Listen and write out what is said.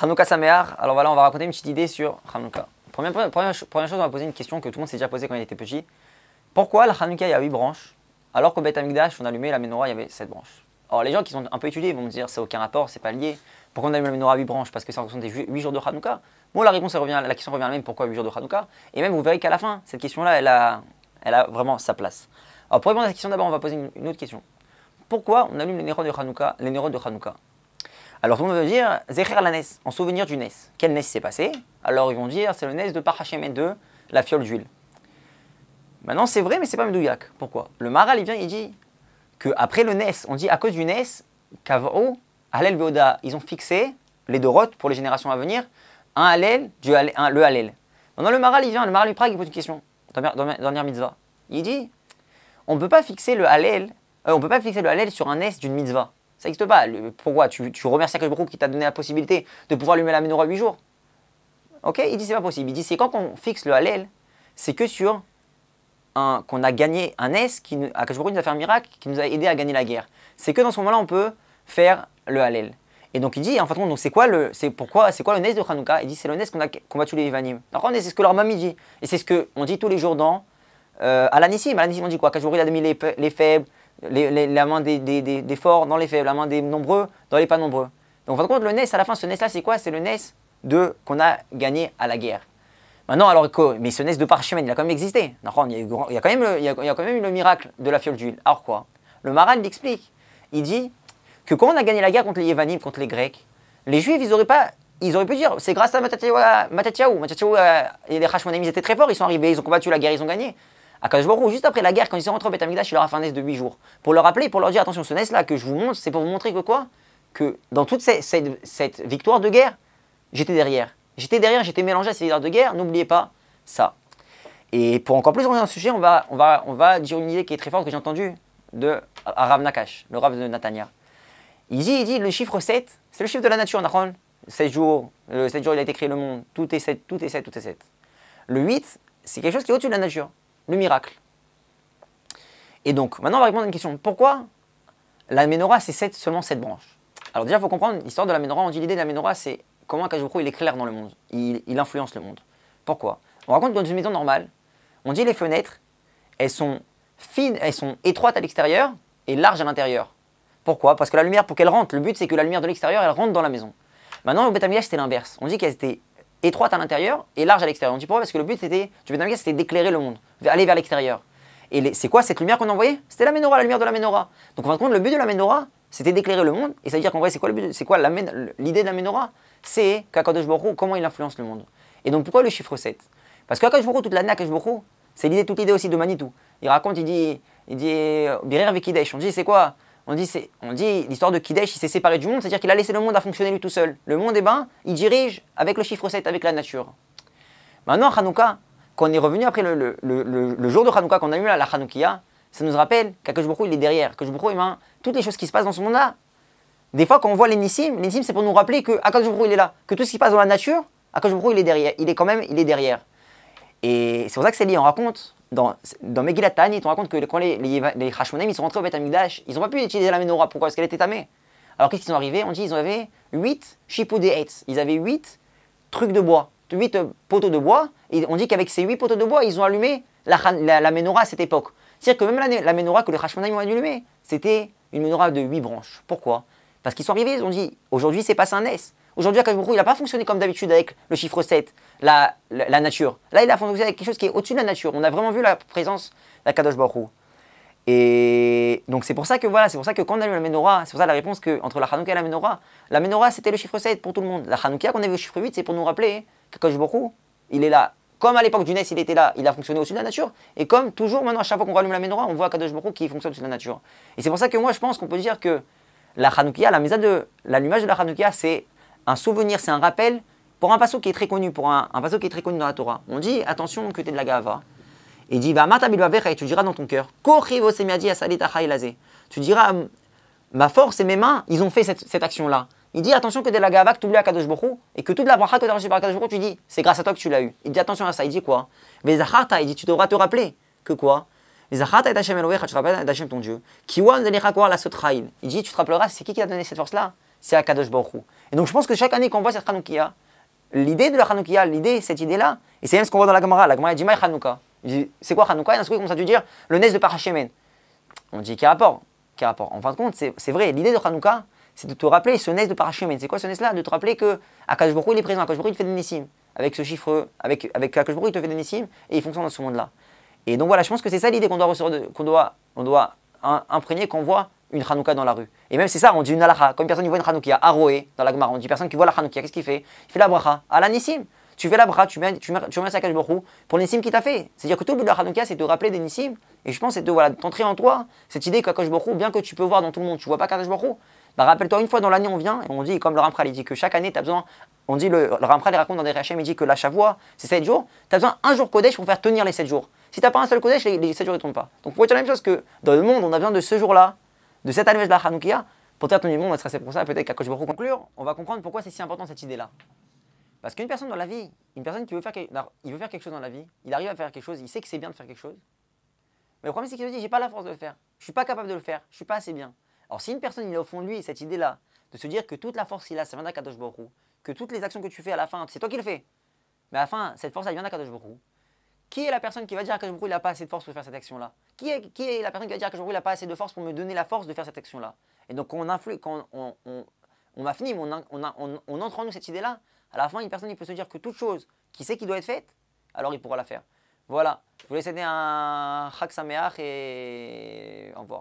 Hanouka Samear, alors voilà, on va raconter une petite idée sur Hanouka. Première, chose, on va poser une question que tout le monde s'est déjà posé quand il était petit. Pourquoi la Hanouka, il y a 8 branches, alors qu'au Beth Amigdash on allumait la menorah, il y avait 7 branches Alors les gens qui sont un peu étudiés vont me dire, c'est aucun rapport, c'est pas lié. Pourquoi on allume la menorah à 8 branches Parce que c'est en 8 jours de Hanouka. Bon, la, réponse, revient, la question revient à la même, pourquoi 8 jours de Hanouka Et même, vous verrez qu'à la fin, cette question-là, elle a, vraiment sa place. Alors pour répondre à cette question, d'abord, on va poser une, autre question. Pourquoi on allume les nérodes de Hanouka, les de alors tout le monde va dire Zecher la Nes, en souvenir du Nes. Quel Nes s'est passé Alors ils vont dire c'est le Nes de Parhachem de la fiole d'huile. Maintenant c'est vrai mais c'est pas medouillac. Pourquoi Le Maral il vient il dit qu'après après le Nes, on dit à cause du Nes, Kavo, Halel Veoda, ils ont fixé les deux rotes pour les générations à venir, un Halel, le Halel. Maintenant le Maral il vient, le Maral Prague il pose une question dans, dernière mitzvah. Il dit on ne peut pas fixer le Halel, euh, on peut pas fixer le Halel sur un Nes d'une mitzvah. Ça n'existe pas. Pourquoi tu, remercies Akash qui t'a donné la possibilité de pouvoir lui mettre la menorah 8 jours Ok Il dit c'est pas possible. Il dit c'est quand on fixe le Hallel, c'est que sur un qu'on a gagné un S, qui nous, a fait un miracle qui nous a aidé à gagner la guerre. C'est que dans ce moment-là, on peut faire le Hallel. Et donc il dit, en fait, donc c'est quoi le, c'est pourquoi, c'est quoi le Nes de Hanouka Il dit c'est le Nes qu'on a combattu les Ivanim. c'est ce que leur mamie dit et c'est ce qu'on dit tous les jours dans euh, à l'anissime. À on dit quoi Akash il a admis les, les faibles, les, la main des, forts dans les faibles, la main des nombreux dans les pas nombreux. Donc en fin de compte, le NES, à la fin, ce NES-là, c'est quoi C'est le NES de, qu'on a gagné à la guerre. Maintenant, alors, mais ce NES de Parchemin, il a quand même existé. Il y a, il y a quand même y quand même eu le miracle de la fiole d'huile. Alors quoi Le Maral l'explique. Il dit que quand on a gagné la guerre contre les Yévanim, contre les Grecs, les Juifs, ils auraient pas ils auraient pu dire, c'est grâce à Matatiaou. Matatiaou, euh, et les Hashmonaim, ils étaient très forts, ils sont arrivés, ils ont combattu la guerre, ils ont gagné. À juste après la guerre, quand ils sont rentrés au Betamigdash, il leur a fait un de 8 jours. Pour leur rappeler, pour leur dire attention, ce nest là que je vous montre, c'est pour vous montrer que quoi Que dans toute cette, victoire de guerre, j'étais derrière. J'étais derrière, j'étais mélangé à ces victoires de guerre, n'oubliez pas ça. Et pour encore plus rentrer dans sujet, on va, on, va, on va dire une idée qui est très forte que j'ai entendue de Rav Nakash, le Rav de Natania. Il dit, il dit le chiffre 7, c'est le chiffre de la nature, Nahon. 7 jours, le 7 jours il a été créé le monde, tout est 7, tout est 7, tout est 7. Le 8, c'est quelque chose qui est au-dessus de la nature le miracle. Et donc, maintenant, on va répondre à une question. Pourquoi la menorah, c'est seulement cette branche Alors déjà, il faut comprendre l'histoire de la menorah. On dit l'idée de la menorah, c'est comment Akajoukrou, il est dans le monde. Il, influence le monde. Pourquoi On raconte que dans une maison normale, on dit les fenêtres, elles sont fines, elles sont étroites à l'extérieur et larges à l'intérieur. Pourquoi Parce que la lumière, pour qu'elle rentre, le but, c'est que la lumière de l'extérieur, elle rentre dans la maison. Maintenant, au Betamilage, c'était l'inverse. On dit qu'elle était étroite à l'intérieur et large à l'extérieur. On dit pourquoi Parce que le but c'était, veux dire, c'était d'éclairer le monde, aller vers l'extérieur. Et c'est quoi cette lumière qu'on envoyait C'était la menorah, la lumière de la menorah. Donc en fin de compte, le but de la menorah, c'était d'éclairer le monde. Et ça veut dire qu'en vrai, c'est quoi l'idée de la menorah C'est qu'Akadosh Baruch comment il influence le monde. Et donc pourquoi le chiffre 7 Parce qu'Akadosh Baruch toute l'année Akadosh c'est l'idée, toute l'idée aussi de Manitou. Il raconte, il dit, il dit, On euh, dit, c'est quoi on dit, l'histoire de Kidesh, il s'est séparé du monde, c'est-à-dire qu'il a laissé le monde à fonctionner lui tout seul. Le monde, est eh ben, il dirige avec le chiffre 7, avec la nature. Maintenant, Hanouka, quand on est revenu après le, jour de Hanouka, qu'on a eu la, la Hanoukia, ça nous rappelle beaucoup il est derrière. Akashburu, eh ben, toutes les choses qui se passent dans ce monde-là, des fois, quand on voit les Nissim, c'est pour nous rappeler que il est là, que tout ce qui se passe dans la nature, beaucoup il est derrière. Il est quand même, il est derrière. Et c'est pour ça que c'est lié. raconte dans, dans Megillat ils te raconte que quand les, les, ils sont rentrés au Beth ils n'ont pas pu utiliser la menorah. Pourquoi Parce qu'elle était tamée. Alors qu'est-ce qu'ils sont arrivés On dit qu'ils avaient 8 chipots des Ils avaient 8 trucs de bois, 8 poteaux de bois. Et on dit qu'avec ces 8 poteaux de bois, ils ont allumé la, la, à cette époque. C'est-à-dire que même la, la que les Hashmonim ont allumée, c'était une menorah de 8 branches. Pourquoi parce qu'ils sont arrivés, ils ont dit aujourd'hui, c'est pas un S. Aujourd'hui, Akash il n'a pas fonctionné comme d'habitude avec le chiffre 7, la, nature. Là, il a fonctionné avec quelque chose qui est au-dessus de la nature. On a vraiment vu la présence Kadosh Baruch Et donc, c'est pour ça que voilà, c'est pour ça que quand on a la menorah, c'est pour ça la réponse que entre la Hanouka et la menorah, la menorah c'était le chiffre 7 pour tout le monde. La Hanouka qu'on avait au chiffre 8, c'est pour nous rappeler qu'Akadosh Baruch il est là. Comme à l'époque du Nes, il était là, il a fonctionné au-dessus de la nature. Et comme toujours, maintenant, à chaque fois qu'on rallume la menorah, on voit Akadosh qui fonctionne au-dessus de la nature. Et c'est pour ça que moi, je pense qu'on peut dire que la Hanoukia, la de l'allumage de la Hanoukia, c'est un souvenir, c'est un rappel pour un passo qui est très connu, pour un, un qui est très connu dans la Torah. On dit attention que tu es de la gava. Et dit va et tu diras dans ton cœur Tu diras hum, ma force et mes mains, ils ont fait cette, action-là. Il dit attention que de la gava que tu oublies à Kadosh et que toute la bracha que tu as reçue par Kadosh Baruch tu dis c'est grâce à toi que tu l'as eu. Il dit attention à ça, il dit quoi Mais il dit tu devras te rappeler que quoi tu te rappelles ton Dieu. Il dit, tu te rappelleras, c'est qui qui a donné cette force-là C'est Akadosh Baruch Et donc je pense que chaque année qu'on voit cette Hanoukia, l'idée de la Hanoukia, l'idée, cette idée-là, et c'est même ce qu'on voit dans la Gemara. La Gemara dit, Hanouka. C'est quoi Hanouka Et ce coup, il commence à te dire, le nez de Parashemen. On dit, quel rapport Quel rapport En fin de compte, c'est vrai, l'idée de Hanouka, c'est de te rappeler ce nez de Parashemen. C'est quoi ce nez-là De te rappeler que Akadosh Borou il est présent, Akadosh Baruch il te fait des nissim. Avec ce chiffre, avec, avec Akadosh il te fait des nissim, et il fonctionne dans ce monde-là. Et donc voilà, je pense que c'est ça l'idée qu'on doit, imprégner doit, on doit imprégner qu'on voit une Hanouka dans la rue. Et même c'est ça, on dit une halakha, Comme une personne qui voit une à Roé, dans la Gemara, on dit personne qui voit la Hanouka qu'est-ce qu'il fait Il fait la bracha, à la Nissim Tu fais la bracha, tu, mets, tu, mets, tu remercies Akash pour les nissim qu'il t'a fait. C'est-à-dire que tout le but de la Hanouka c'est de rappeler des nissim. Et je pense c'est de voilà, t'entrer en toi cette idée qu'Akash Borou, bien que tu peux voir dans tout le monde, tu vois pas qu'Akash bah, rappelle-toi, une fois dans l'année, on vient et on dit, comme le rampral dit que chaque année, tu as besoin. On dit, le, rampral raconte dans des RHM, il dit que la Shavua, c'est 7 jours. Tu as besoin un jour Kodesh pour faire tenir les 7 jours. Si tu n'as pas un seul Kodesh, les, 7 jours ne tombent pas. Donc, pour être la même chose que dans le monde, on a besoin de ce jour-là, de cette année de la Hanoukia, pour faire tenir le monde, on va se pour ça. Peut-être qu'à vais conclure, on va comprendre pourquoi c'est si important cette idée-là. Parce qu'une personne dans la vie, une personne qui veut faire, il veut faire quelque chose dans la vie, il arrive à faire quelque chose, il sait que c'est bien de faire quelque chose. Mais le problème, c'est qu'il se dit, j'ai pas la force de le faire. Je suis pas capable de le faire. Je suis pas assez bien. Alors si une personne il a au fond de lui cette idée-là, de se dire que toute la force qu'il a, ça vient d'Akadosh que toutes les actions que tu fais à la fin, c'est toi qui le fais, mais à la fin, cette force, elle vient d'Akadosh Baruch Qui est la personne qui va dire à Akadosh il n'a pas assez de force pour faire cette action-là qui est, la personne qui va dire à Akadosh il n'a pas assez de force pour me donner la force de faire cette action-là Et donc on influe, quand on, on, fini, on, on, on entre en nous cette idée-là, à la fin, une personne, il peut se dire que toute chose qui sait qui doit être faite, alors il pourra la faire. Voilà, je vous laisse un Chak et au revoir.